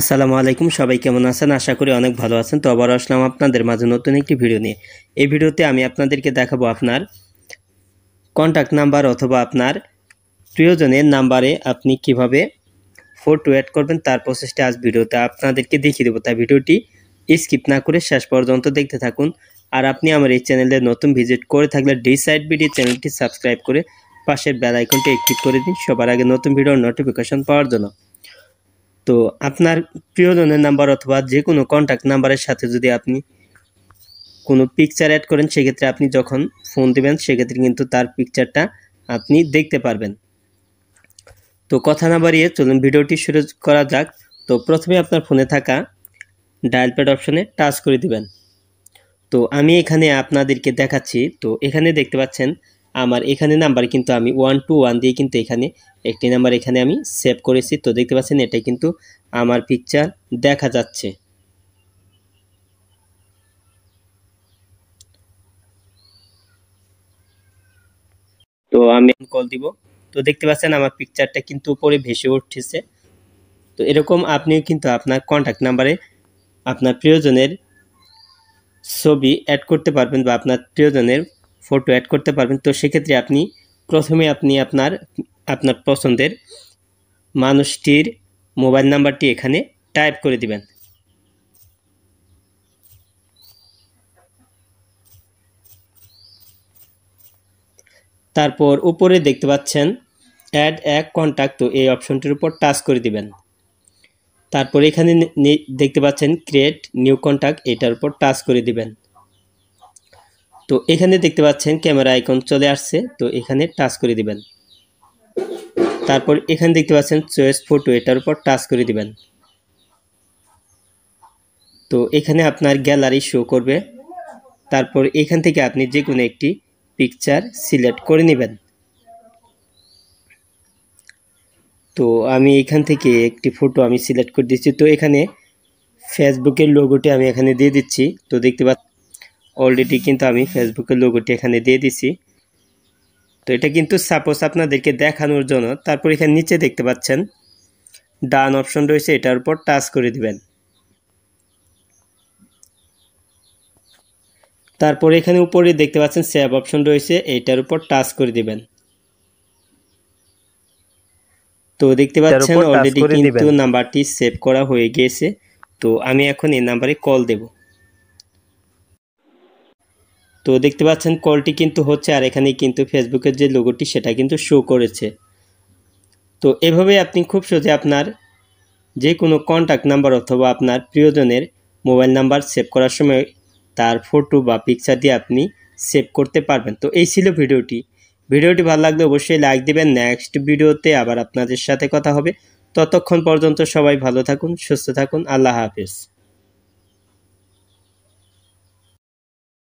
আসসালামু আলাইকুম সবাই কেমন আছেন আশা করি অনেক ভালো আছেন তো আবার আসলাম আপনাদের মাঝে নতুন একটি ভিডিও নিয়ে এই ভিডিওতে আমি আপনাদেরকে দেখাবো আপনার কন্ট্যাক্ট নাম্বার অথবা আপনার প্রিয়জনের নাম্বারে আপনি কিভাবে ফটো অ্যাড করবেন তার প্রসেসটা আজ ভিডিওতে আপনাদেরকে দেখিয়ে দেবো তাই ভিডিওটি স্কিপ না করে শেষ পর্যন্ত দেখতে থাকুন আর আপনি আমার এই চ্যানেলে নতুন ভিজিট করে থাকলে ডিসাইড বিডি চ্যানেলটি সাবস্ক্রাইব করে পাশের বেল আইকনটি অ্যাক্টিভ করে দিন সবার আগে নতুন ভিডিওর নোটিফিকেশন পাওয়ার জন্য তো আপনার প্রিয়জনের নাম্বার অথবা যে কোনো কন্ট্যাক্ট নাম্বারের সাথে যদি আপনি কোনো পিকচার অ্যাড করেন সেক্ষেত্রে আপনি যখন ফোন দেবেন সেক্ষেত্রে কিন্তু তার পিকচারটা আপনি দেখতে পারবেন তো কথা না বাড়িয়ে চলুন ভিডিওটি শুরু করা যাক তো প্রথমে আপনার ফোনে থাকা ডায়াল প্যাড অপশনে টাচ করে দিবেন তো আমি এখানে আপনাদেরকে দেখাচ্ছি তো এখানে দেখতে পাচ্ছেন আমার এখানে নাম্বার কিন্তু আমি ওয়ান টু ওয়ান দিয়ে কিন্তু এখানে একটি নাম্বার এখানে আমি সেভ করেছি তো দেখতে পাচ্ছেন এটা কিন্তু আমার পিকচার দেখা যাচ্ছে তো আমি কল দিব তো দেখতে পাচ্ছেন আমার পিকচারটা কিন্তু উপরে ভেসে উঠছে তো এরকম আপনি কিন্তু আপনার কন্ট্যাক্ট নাম্বারে আপনার প্রিয়জনের ছবি অ্যাড করতে পারবেন বা আপনার প্রিয়জনের ফটো অ্যাড করতে পারবেন তো সেক্ষেত্রে আপনি প্রথমে আপনি আপনার আপনার পছন্দের মানুষটির মোবাইল নাম্বারটি এখানে টাইপ করে দিবেন তারপর উপরে দেখতে পাচ্ছেন অ্যাড এক কন্ট্যাক্ট তো এই অপশনটির উপর টাচ করে দিবেন তারপর এখানে দেখতে পাচ্ছেন ক্রিয়েট নিউ কন্ট্যাক্ট এটার উপর টাচ করে দিবেন তো এখানে দেখতে পাচ্ছেন ক্যামেরা আইকন চলে আসছে তো এখানে টাচ করে দিবেন তারপর এখানে দেখতে পাচ্ছেন চয়েস ফটো এটার উপর টাচ করে দিবেন তো এখানে আপনার গ্যালারি শো করবে তারপর এখান থেকে আপনি যে কোনো একটি পিকচার সিলেক্ট করে নেবেন তো আমি এখান থেকে একটি ফটো আমি সিলেক্ট করে দিচ্ছি তো এখানে ফেসবুকের লোগোটি আমি এখানে দিয়ে দিচ্ছি তো দেখতে পাচ্ছি অলরেডি কিন্তু আমি ফেসবুকের লোগোটি এখানে দিয়ে দিছি তো এটা কিন্তু সাপোজ আপনাদেরকে দেখানোর জন্য তারপর এখানে নিচে দেখতে পাচ্ছেন ডান অপশন রয়েছে এটার উপর টাচ করে দিবেন তারপর এখানে উপরে দেখতে পাচ্ছেন সেভ অপশন রয়েছে এটার উপর টাচ করে দিবেন তো দেখতে পাচ্ছেন অলরেডি কিন্তু নাম্বারটি সেভ করা হয়ে গিয়েছে তো আমি এখন এই নাম্বারে কল দেবো তো দেখতে পাচ্ছেন কলটি কিন্তু হচ্ছে আর এখানে কিন্তু ফেসবুকের যে লোগোটি সেটা কিন্তু শো করেছে তো এভাবে আপনি খুব সহজে আপনার যে কোনো কন্ট্যাক্ট নাম্বার অথবা আপনার প্রিয়জনের মোবাইল নাম্বার সেভ করার সময় তার ফটো বা পিকচার দিয়ে আপনি সেভ করতে পারবেন তো এই ছিল ভিডিওটি ভিডিওটি ভালো লাগলে অবশ্যই লাইক দেবেন নেক্সট ভিডিওতে আবার আপনাদের সাথে কথা হবে ততক্ষণ পর্যন্ত সবাই ভালো থাকুন সুস্থ থাকুন আল্লাহ হাফিজ